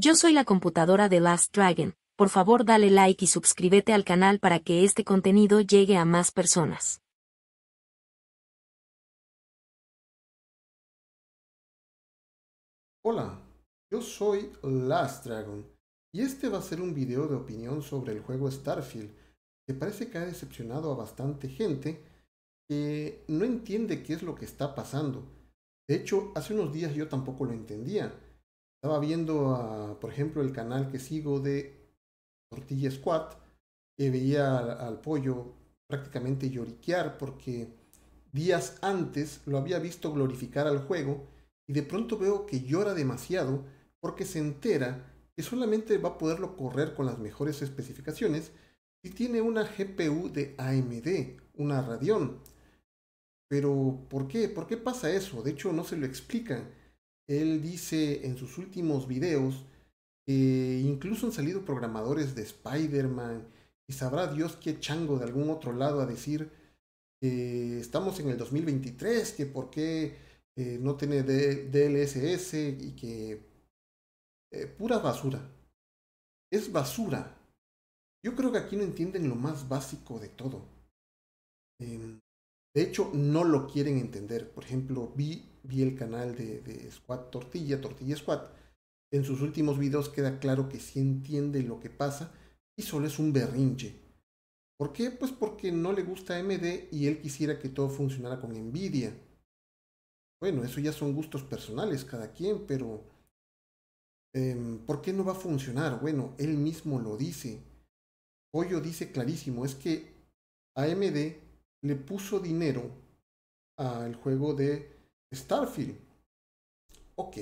Yo soy la computadora de Last Dragon, por favor dale like y suscríbete al canal para que este contenido llegue a más personas. Hola, yo soy Last Dragon y este va a ser un video de opinión sobre el juego Starfield que parece que ha decepcionado a bastante gente que no entiende qué es lo que está pasando. De hecho, hace unos días yo tampoco lo entendía estaba viendo, por ejemplo, el canal que sigo de Tortilla Squad, que veía al, al pollo prácticamente lloriquear porque días antes lo había visto glorificar al juego y de pronto veo que llora demasiado porque se entera que solamente va a poderlo correr con las mejores especificaciones si tiene una GPU de AMD, una Radeon. Pero ¿por qué? ¿Por qué pasa eso? De hecho no se lo explican. Él dice en sus últimos videos que incluso han salido programadores de Spider-Man y sabrá Dios qué chango de algún otro lado a decir que estamos en el 2023, que por qué eh, no tiene DLSS y que eh, pura basura. Es basura. Yo creo que aquí no entienden lo más básico de todo. Em, de hecho, no lo quieren entender. Por ejemplo, vi vi el canal de, de Squat Tortilla, Tortilla Squat, en sus últimos videos queda claro que sí entiende lo que pasa y solo es un berrinche. ¿Por qué? Pues porque no le gusta AMD y él quisiera que todo funcionara con Nvidia. Bueno, eso ya son gustos personales cada quien, pero em, ¿por qué no va a funcionar? Bueno, él mismo lo dice. Pollo dice clarísimo, es que a AMD le puso dinero al juego de Starfield. Ok.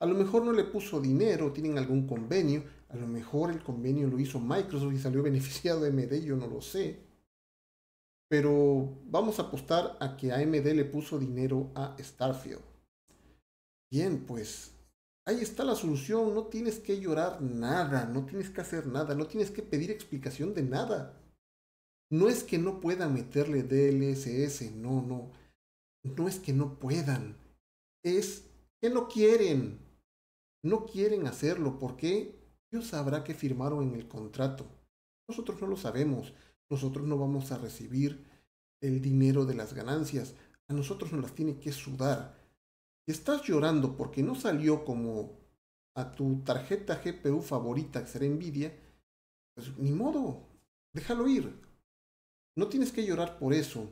A lo mejor no le puso dinero, tienen algún convenio. A lo mejor el convenio lo hizo Microsoft y salió beneficiado AMD, yo no lo sé. Pero vamos a apostar a que AMD le puso dinero a Starfield. Bien, pues ahí está la solución. No tienes que llorar nada, no tienes que hacer nada, no tienes que pedir explicación de nada. No es que no pueda meterle DLSS, no, no no es que no puedan, es que no quieren. No quieren hacerlo porque Dios sabrá que firmaron en el contrato. Nosotros no lo sabemos. Nosotros no vamos a recibir el dinero de las ganancias. A nosotros nos las tiene que sudar. Si estás llorando porque no salió como a tu tarjeta GPU favorita, que será Nvidia, pues ni modo, déjalo ir. No tienes que llorar por eso.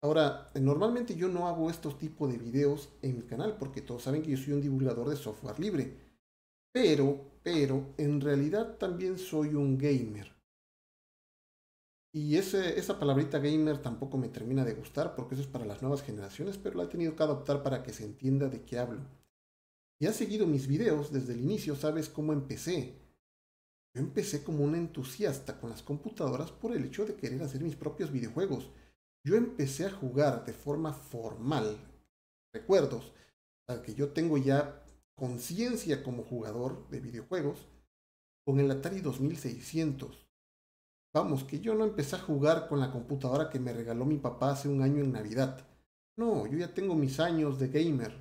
Ahora, normalmente yo no hago estos tipos de videos en mi canal porque todos saben que yo soy un divulgador de software libre. Pero, pero, en realidad también soy un gamer. Y esa palabrita gamer tampoco me termina de gustar porque eso es para las nuevas generaciones, pero la he tenido que adoptar para que se entienda de qué hablo. Y has seguido mis videos desde el inicio, sabes cómo empecé. Yo empecé como un entusiasta con las computadoras por el hecho de querer hacer mis propios videojuegos yo empecé a jugar de forma formal, recuerdos, que yo tengo ya conciencia como jugador de videojuegos, con el Atari 2600. Vamos, que yo no empecé a jugar con la computadora que me regaló mi papá hace un año en Navidad. No, yo ya tengo mis años de gamer.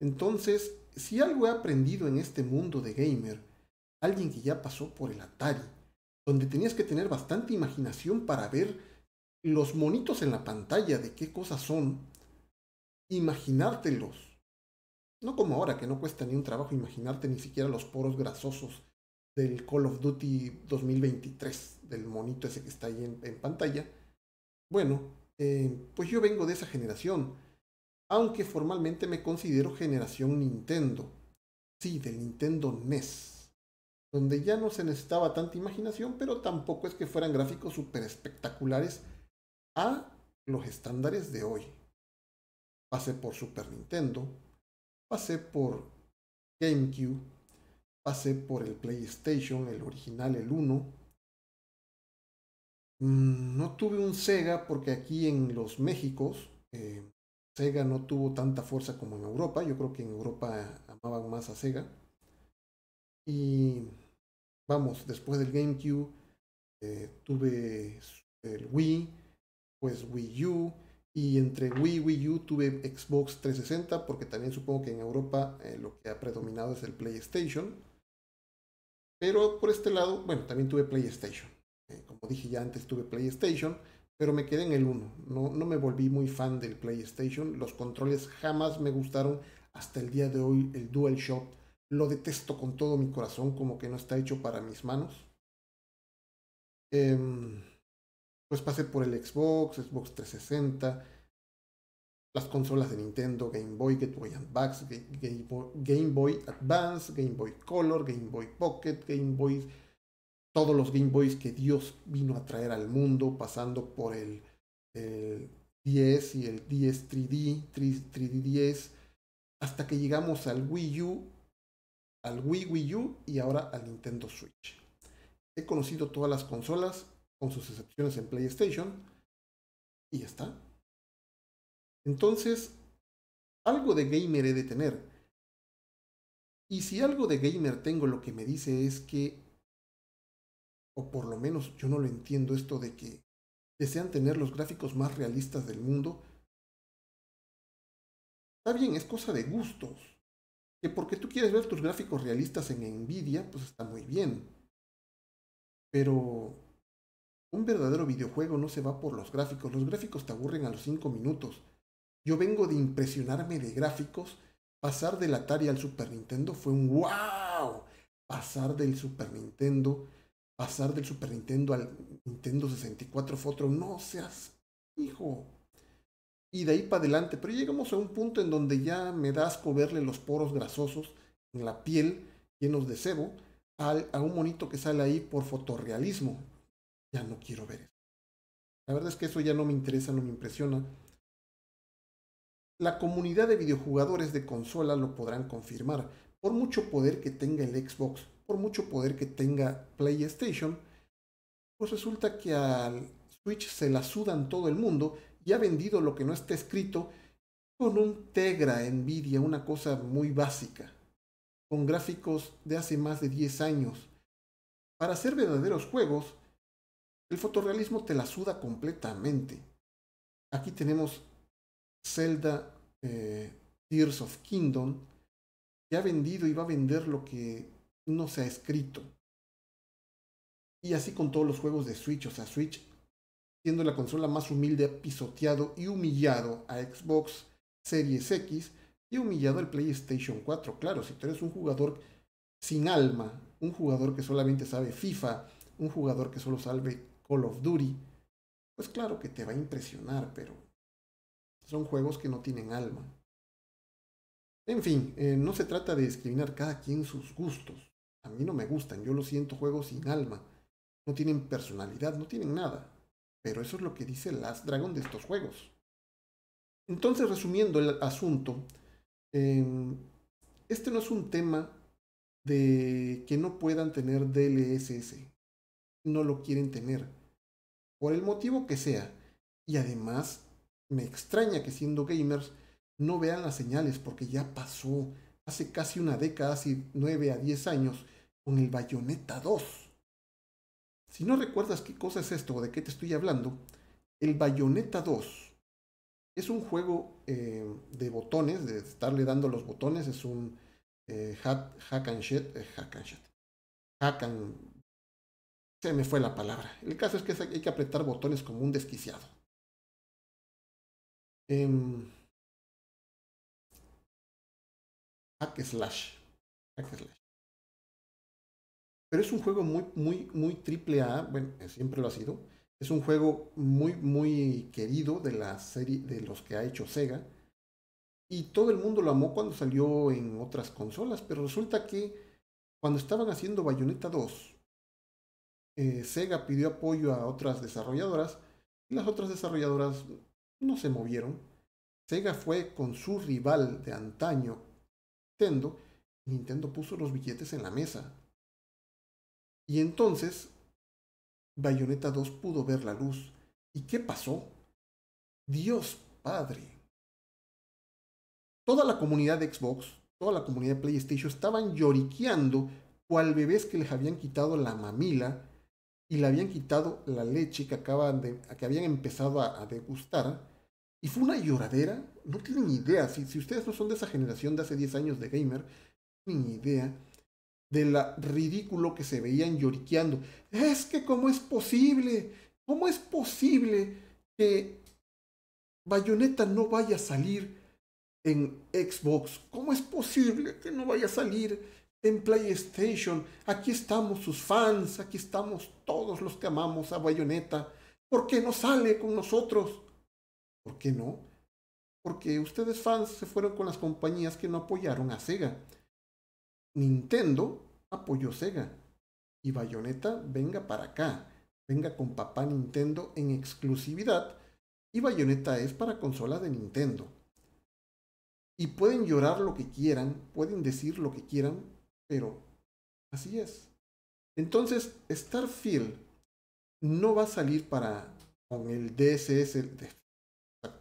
Entonces, si algo he aprendido en este mundo de gamer, alguien que ya pasó por el Atari, donde tenías que tener bastante imaginación para ver los monitos en la pantalla de qué cosas son, imaginártelos. No como ahora, que no cuesta ni un trabajo imaginarte ni siquiera los poros grasosos del Call of Duty 2023, del monito ese que está ahí en, pantalla. Bueno, eh, pues yo vengo de esa generación, aunque formalmente me considero generación Nintendo. Sí, del Nintendo NES, donde ya no se necesitaba tanta imaginación, pero tampoco es que fueran gráficos súper espectaculares a los estándares de hoy. Pasé por Super Nintendo, pasé por GameCube, pasé por el PlayStation, el original, el 1. Mm, no tuve un Sega porque aquí en los Méxicos eh, Sega no tuvo tanta fuerza como en Europa. Yo creo que en Europa amaban más a Sega. Y vamos, después del GameCube eh, tuve el Wii, pues Wii U y entre Wii Wii U tuve Xbox 360 porque también supongo que en Europa eh, lo que ha predominado es el PlayStation. Pero por este lado, bueno, también tuve PlayStation. Eh, como dije ya antes, tuve PlayStation, pero me quedé en el 1. No, no me volví muy fan del PlayStation. Los controles jamás me gustaron. Hasta el día de hoy, el DualShock lo detesto con todo mi corazón, como que no está hecho para mis manos. Em, pues pasé por el Xbox, Xbox 360, las consolas de Nintendo, Game Boy, Game Boy Advance, Game Boy, Advance, Game Boy Color, Game Boy Pocket, Game Boy, todos los Game Boys que Dios vino a traer al mundo, pasando por el, el 10 y el 10 3D, 3, d 10, hasta que llegamos al Wii U, al Wii Wii U y ahora al Nintendo Switch. He conocido todas las consolas con sus excepciones en PlayStation, y ya está. Entonces, algo de gamer he de tener. Y si algo de gamer tengo, lo que me dice es que, o por lo menos yo no lo entiendo esto de que desean tener los gráficos más realistas del mundo. Está bien, es cosa de gustos. Que porque tú quieres ver tus gráficos realistas en Nvidia, pues está muy bien. Pero un verdadero videojuego no se va por los gráficos, los gráficos te aburren a los 5 minutos. Yo vengo de impresionarme de gráficos, pasar del Atari al Super Nintendo fue un wow. Pasar del Super Nintendo, pasar del Super Nintendo al Nintendo 64 fue no seas hijo. Y de ahí para adelante, pero llegamos a un punto en donde ya me da asco verle los poros grasosos en la piel llenos de sebo a un monito que sale ahí por fotorrealismo no quiero ver eso. La verdad es que eso ya no me interesa, no me impresiona. La comunidad de videojugadores de consola lo podrán confirmar. Por mucho poder que tenga el Xbox, por mucho poder que tenga PlayStation, pues resulta que al Switch se la sudan todo el mundo y ha vendido lo que no está escrito con un Tegra Nvidia, una cosa muy básica, con gráficos de hace más de 10 años. Para hacer verdaderos juegos, el fotorrealismo te la suda completamente. Aquí tenemos Zelda eh, Tears of Kingdom, que ha vendido y va a vender lo que no se ha escrito. Y así con todos los juegos de Switch, o sea, Switch siendo la consola más humilde, pisoteado y humillado a Xbox Series X y humillado al PlayStation 4. Claro, si tú eres un jugador sin alma, un jugador que solamente sabe FIFA un jugador que solo salve Call of Duty, pues claro que te va a impresionar, pero son juegos que no tienen alma. En fin, eh, no se trata de discriminar cada quien sus gustos. A mí no me gustan, yo lo siento juegos sin alma. No tienen personalidad, no tienen nada. Pero eso es lo que dice Last Dragon de estos juegos. Entonces, resumiendo el asunto, em, este no es un tema de que no puedan tener DLSS no lo quieren tener, por el motivo que sea. Y además, me extraña que siendo gamers no vean las señales, porque ya pasó hace casi una década, hace 9 a 10 años, con el Bayonetta 2. Si no recuerdas qué cosa es esto o de qué te estoy hablando, el Bayonetta 2 es un juego eh, de botones, de estarle dando los botones, es un eh, hack, and shit, eh, hack and shit, hack and me fue la palabra. El caso es que hay que apretar botones como un desquiciado. Em, hack slash. slash. Pero es un juego muy, muy, muy triple A. Bueno, eh, siempre lo ha sido. Es un juego muy, muy querido de la serie de los que ha hecho Sega. Y todo el mundo lo amó cuando salió en otras consolas. Pero resulta que cuando estaban haciendo Bayonetta 2, eh, Sega pidió apoyo a otras desarrolladoras y las otras desarrolladoras no se movieron. Sega fue con su rival de antaño, Nintendo, y Nintendo puso los billetes en la mesa. Y entonces, Bayonetta 2 pudo ver la luz. ¿Y qué pasó? Dios Padre. Toda la comunidad de Xbox, toda la comunidad de PlayStation estaban lloriqueando cual bebés que les habían quitado la mamila y le habían quitado la leche que, acaban de, que habían empezado a, degustar. Y fue una lloradera, no tienen idea, si, si ustedes no son de esa generación de hace 10 años de gamer, no tienen idea de la ridículo que se veían lloriqueando. Es que cómo es posible, cómo es posible que Bayonetta no vaya a salir en Xbox, cómo es posible que no vaya a salir en PlayStation. Aquí estamos sus fans, aquí estamos todos los que amamos a Bayonetta. ¿Por qué no sale con nosotros? ¿Por qué no? Porque ustedes fans se fueron con las compañías que no apoyaron a Sega. Nintendo apoyó Sega. Y Bayonetta venga para acá. Venga con papá Nintendo en exclusividad. Y Bayonetta es para consola de Nintendo. Y pueden llorar lo que quieran, pueden decir lo que quieran, pero así es. Entonces, Starfield no va a salir para con el DSS,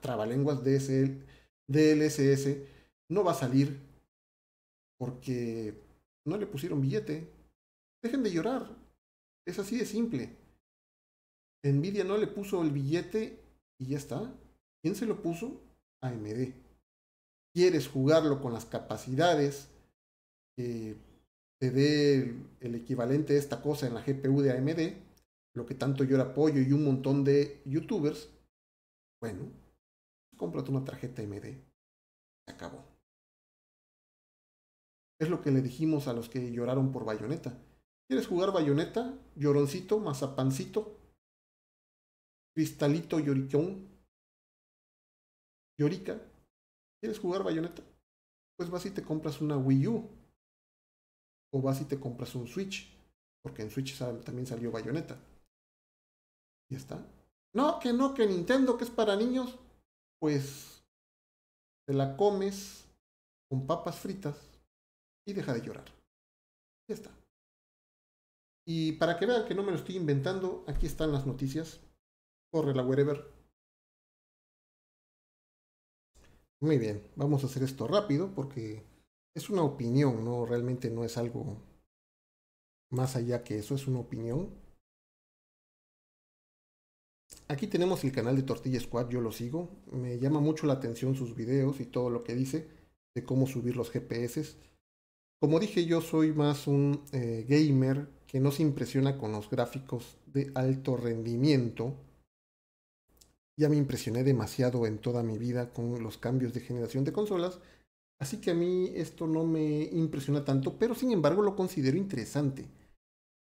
trabalenguas DSL, DLSS, no va a salir porque no le pusieron billete. Dejen de llorar. Es así de simple. Nvidia no le puso el billete y ya está. ¿Quién se lo puso? AMD. ¿Quieres jugarlo con las capacidades te dé el, equivalente a esta cosa en la GPU de AMD, lo que tanto yo apoyo y un montón de youtubers, bueno, cómprate una tarjeta AMD. Se acabó. Es lo que le dijimos a los que lloraron por bayoneta. ¿Quieres jugar bayoneta? Lloroncito, mazapancito, cristalito, lloricón, llorica. ¿Quieres jugar bayoneta? Pues vas y te compras una Wii U o vas y te compras un Switch, porque en Switch también salió Bayonetta. Ya está. No, que no, que Nintendo, que es para niños, pues te la comes con papas fritas y deja de llorar. Ya está. Y para que vean que no me lo estoy inventando, aquí están las noticias. Corre la wherever. Muy bien, vamos a hacer esto rápido porque es una opinión, ¿no? Realmente no es algo más allá que eso, es una opinión. Aquí tenemos el canal de Tortilla Squad, yo lo sigo. Me llama mucho la atención sus videos y todo lo que dice de cómo subir los GPS. Como dije, yo soy más un eh, gamer que no se impresiona con los gráficos de alto rendimiento. Ya me impresioné demasiado en toda mi vida con los cambios de generación de consolas Así que a mí esto no me impresiona tanto, pero sin embargo lo considero interesante.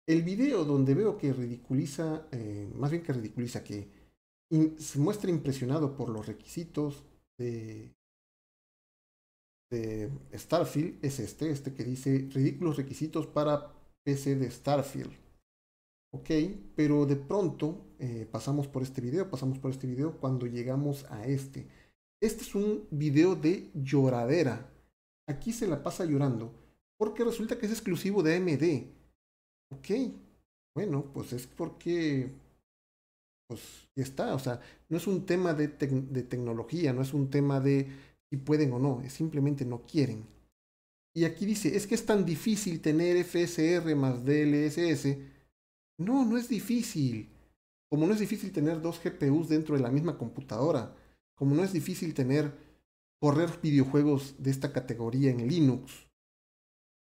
El video donde veo que ridiculiza, eh, más bien que ridiculiza, que se muestra impresionado por los requisitos de, Starfield es este, este que dice ridículos requisitos para PC de Starfield. Ok, pero de pronto eh, pasamos por este video, pasamos por este video cuando llegamos a este. Este es un video de lloradera. Aquí se la pasa llorando. Porque resulta que es exclusivo de AMD. Ok. Bueno, pues es porque... Pues ya está. O sea, no es un tema de, tecnología, no es un tema de si pueden o no. Simplemente no quieren. Y aquí dice, es que es tan difícil tener FSR más DLSS. No, no es difícil. Como no es difícil tener dos GPUs dentro de la misma computadora como no es difícil tener, correr videojuegos de esta categoría en Linux,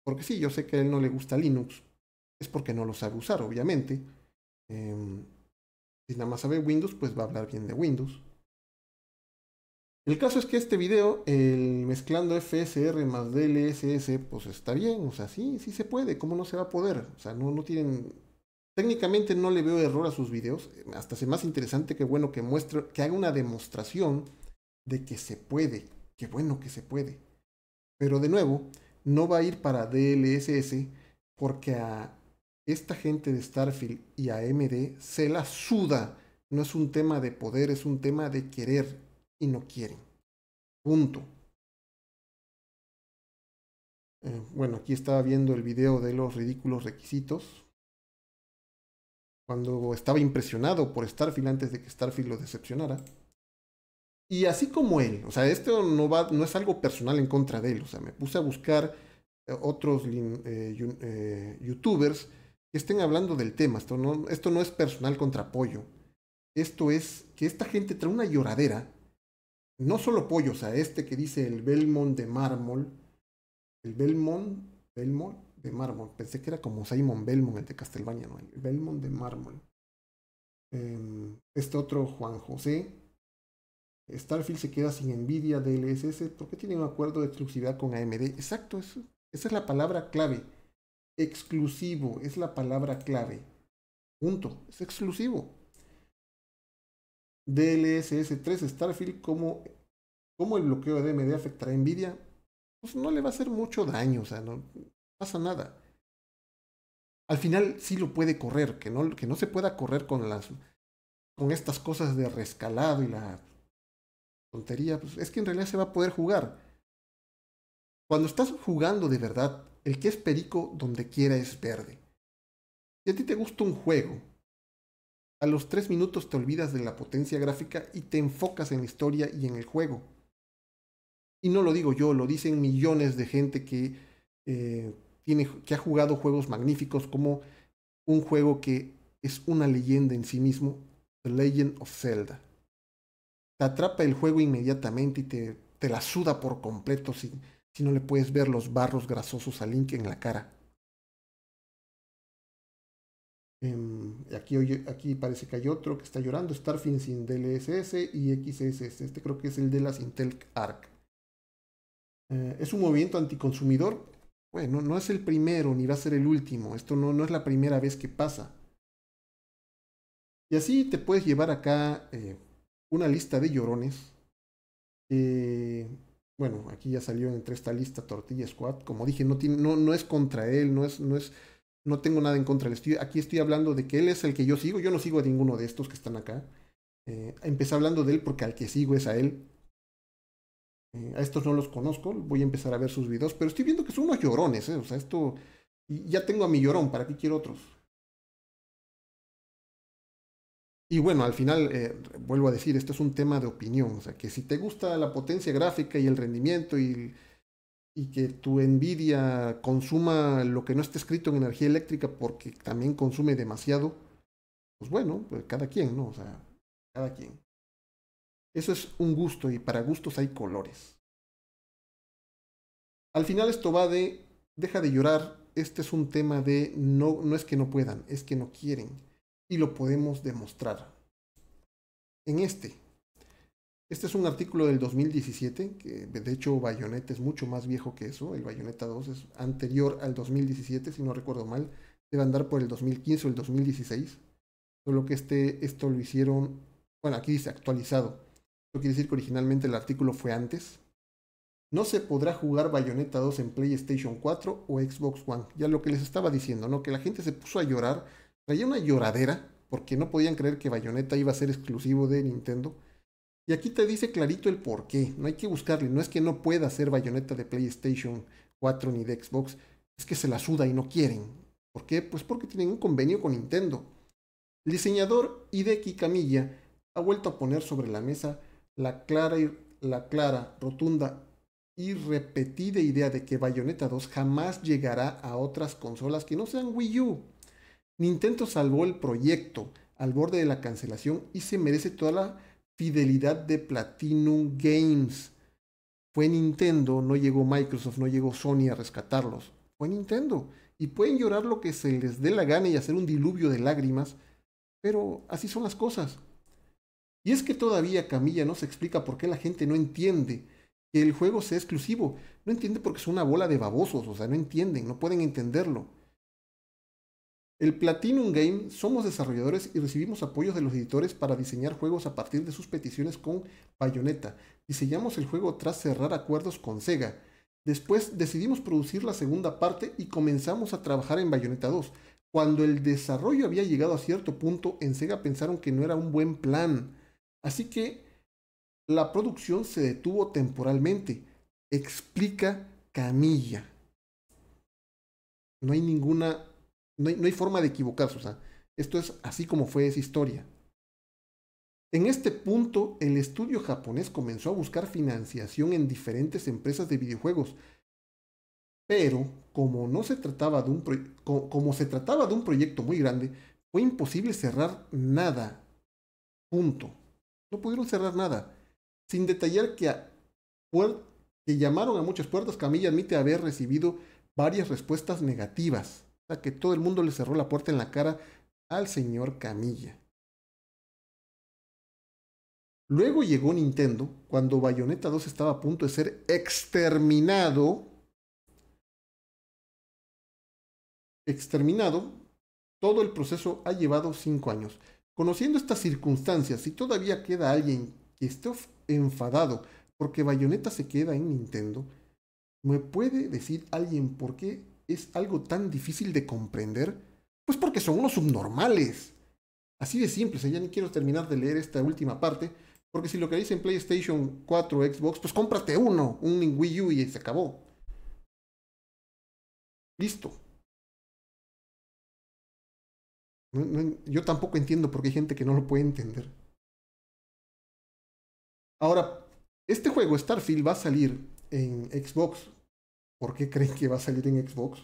porque sí, yo sé que a él no le gusta Linux, es porque no lo sabe usar, obviamente. Em, si nada más sabe Windows, pues va a hablar bien de Windows. El caso es que este video, el mezclando FSR más DLSS, pues está bien, o sea, sí, sí se puede, ¿cómo no se va a poder? O sea, no, no tienen Técnicamente no le veo error a sus videos, eh, hasta se más interesante que bueno que muestre, que haga una demostración de que se puede, que bueno que se puede. Pero de nuevo, no va a ir para DLSS porque a esta gente de Starfield y a MD se la suda. No es un tema de poder, es un tema de querer y no quieren. Punto. Eh, bueno, aquí estaba viendo el video de los ridículos requisitos cuando estaba impresionado por Starfield antes de que Starfield lo decepcionara. Y así como él, o sea, esto no, va, no es algo personal en contra de él, o sea, me puse a buscar eh, otros eh, eh, youtubers que estén hablando del tema, esto no, esto no es personal contra Pollo, esto es que esta gente trae una lloradera, no solo Pollo, o sea, este que dice el Belmont de mármol, el Belmont, Belmont, de mármol. Pensé que era como Simon Belmont, de Castlevania, ¿no? Belmont de mármol. Em, este otro, Juan José. Starfield se queda sin envidia de LSS porque tiene un acuerdo de exclusividad con AMD. Exacto, eso, esa es la palabra clave. Exclusivo es la palabra clave. Punto. Es exclusivo. DLSS 3 Starfield, como ¿cómo el bloqueo de AMD afectará a Nvidia? Pues no le va a hacer mucho daño, o sea, no, pasa nada. Al final sí lo puede correr, que no, que no se pueda correr con las con estas cosas de rescalado y la tontería, pues es que en realidad se va a poder jugar. Cuando estás jugando de verdad, el que es perico donde quiera es verde. Si a ti te gusta un juego, a los tres minutos te olvidas de la potencia gráfica y te enfocas en la historia y en el juego. Y no lo digo yo, lo dicen millones de gente que eh, que ha jugado juegos magníficos como un juego que es una leyenda en sí mismo, The Legend of Zelda. Te atrapa el juego inmediatamente y te, te la suda por completo si, si no le puedes ver los barros grasosos a Link en la cara. Em, aquí, parece que hay otro que está llorando, Starfin sin DLSS y XSS. Este creo que es el de la Intel Arc. Eh, es un movimiento anticonsumidor bueno, no es el primero ni va a ser el último. Esto no, no es la primera vez que pasa. Y así te puedes llevar acá eh, una lista de llorones. bueno, aquí ya salió entre esta lista Tortilla Squad. Como dije, no, tiene, no, no es contra él, no es, no es, no tengo nada en contra. Él. aquí estoy hablando de que él es el que yo sigo. Yo no sigo a ninguno de estos que están acá. Eh, empecé hablando de él porque al que sigo es a él. Eh, a estos no los conozco, voy a empezar a ver sus videos, pero estoy viendo que son unos llorones, eh, O sea, esto. Ya tengo a mi llorón, ¿para qué quiero otros? Y bueno, al final, eh, vuelvo a decir, esto es un tema de opinión. O sea, que si te gusta la potencia gráfica y el rendimiento y, y que tu envidia consuma lo que no está escrito en energía eléctrica porque también consume demasiado, pues bueno, pues cada quien, ¿no? O sea, cada quien. Eso es un gusto y para gustos hay colores. Al final esto va de, deja de llorar, este es un tema de no, no es que no puedan, es que no quieren. Y lo podemos demostrar. En este, este es un artículo del 2017, que de hecho Bayonetta es mucho más viejo que eso, el Bayonetta 2 es anterior al 2017, si no recuerdo mal, debe andar por el 2015 o el 2016, solo que este, esto lo hicieron, bueno, aquí dice actualizado, esto quiere decir que originalmente el artículo fue antes. No se podrá jugar Bayonetta 2 en PlayStation 4 o Xbox One. Ya lo que les estaba diciendo, ¿no? Que la gente se puso a llorar. Traía una lloradera porque no podían creer que Bayonetta iba a ser exclusivo de Nintendo. Y aquí te dice clarito el por qué. No hay que buscarle. No es que no pueda ser Bayonetta de PlayStation 4 ni de Xbox. Es que se la suda y no quieren. ¿Por qué? Pues porque tienen un convenio con Nintendo. El diseñador Hideki Camilla ha vuelto a poner sobre la mesa la clara, rotunda y repetida idea de que Bayonetta 2 jamás llegará a otras consolas que no sean Wii U. Nintendo salvó el proyecto al borde de la cancelación y se merece toda la fidelidad de Platinum Games. Fue Nintendo, no llegó Microsoft, no llegó Sony a rescatarlos. Fue Nintendo. Y pueden llorar lo que se les dé la gana y hacer un diluvio de lágrimas, pero así son las cosas. Y es que todavía Camilla no se explica por qué la gente no entiende que el juego sea exclusivo. No entiende porque es una bola de babosos, o sea, no entienden, no pueden entenderlo. El Platinum Game somos desarrolladores y recibimos apoyos de los editores para diseñar juegos a partir de sus peticiones con Bayonetta. Diseñamos el juego tras cerrar acuerdos con Sega. Después decidimos producir la segunda parte y comenzamos a trabajar en Bayonetta 2. Cuando el desarrollo había llegado a cierto punto, en Sega pensaron que no era un buen plan Así que la producción se detuvo temporalmente, explica Camilla. No hay ninguna, no hay, forma de equivocarse, o esto es así como fue esa historia. En este punto, el estudio japonés comenzó a buscar financiación en diferentes empresas de videojuegos, pero como, no se trataba de un como se trataba de un proyecto muy grande, fue imposible cerrar nada. Punto. No pudieron cerrar nada. Sin detallar que, que llamaron a muchas puertas, Camilla admite haber recibido varias respuestas negativas. O sea, que todo el mundo le cerró la puerta en la cara al señor Camilla. Luego llegó Nintendo, cuando Bayonetta 2 estaba a punto de ser exterminado. Exterminado. Todo el proceso ha llevado 5 años. Conociendo estas circunstancias, si todavía queda alguien que esté enfadado porque Bayonetta se queda en Nintendo, ¿me puede decir alguien por qué es algo tan difícil de comprender? Pues porque son unos subnormales. Así de simple, ¿eh? ya ni quiero terminar de leer esta última parte, porque si lo queréis en PlayStation 4 Xbox, pues cómprate uno, un Wii U y se acabó. Listo yo tampoco entiendo porque hay gente que no lo puede entender. Ahora, este juego Starfield va a salir en Xbox. ¿Por qué creen que va a salir en Xbox?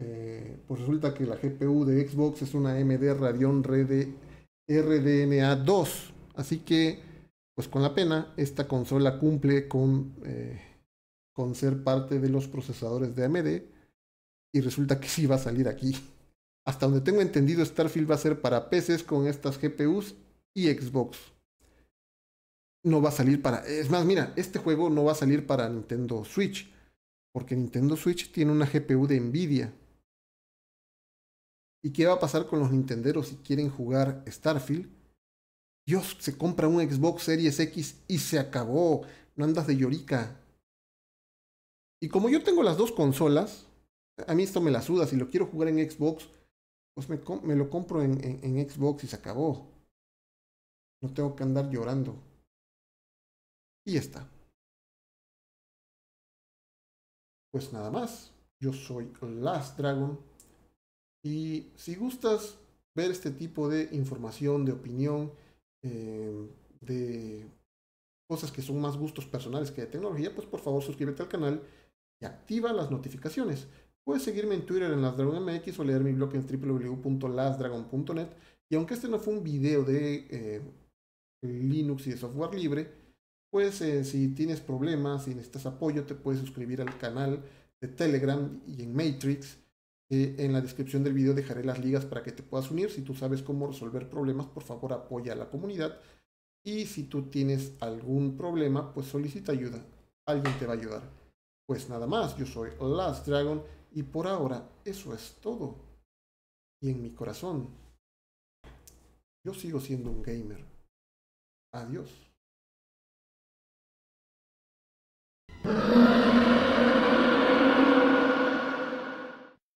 Eh, pues resulta que la GPU de Xbox es una AMD Radeon RDNA 2. Así que, pues con la pena, esta consola cumple con, eh, con ser parte de los procesadores de AMD. Y resulta que sí va a salir aquí. Hasta donde tengo entendido, Starfield va a ser para PCs con estas GPUs y Xbox. No va a salir para... Es más, mira, este juego no va a salir para Nintendo Switch. Porque Nintendo Switch tiene una GPU de Nvidia. ¿Y qué va a pasar con los Nintenderos si quieren jugar Starfield? Dios, se compra un Xbox Series X y se acabó. No andas de llorica. Y como yo tengo las dos consolas, a mí esto me la suda. Si lo quiero jugar en Xbox, pues me, lo compro en, Xbox y se acabó. No tengo que andar llorando. Y ya está. Pues nada más. Yo soy Last Dragon. Y si gustas ver este tipo de información, de opinión, em, de cosas que son más gustos personales que de tecnología, pues por favor suscríbete al canal y activa las notificaciones. Puedes seguirme en Twitter en LasdragonMX o leer mi blog en www.lasdragon.net. Y aunque este no fue un video de eh, Linux y de software libre, pues eh, si tienes problemas, Y necesitas apoyo, te puedes suscribir al canal de Telegram y en Matrix. en la descripción del video dejaré las ligas para que te puedas unir. Si tú sabes cómo resolver problemas, por favor apoya a la comunidad. Y si tú tienes algún problema, pues solicita ayuda. Alguien te va a ayudar. Pues nada más, yo soy Last Dragon y por ahora, eso es todo. Y en mi corazón, yo sigo siendo un gamer. Adiós.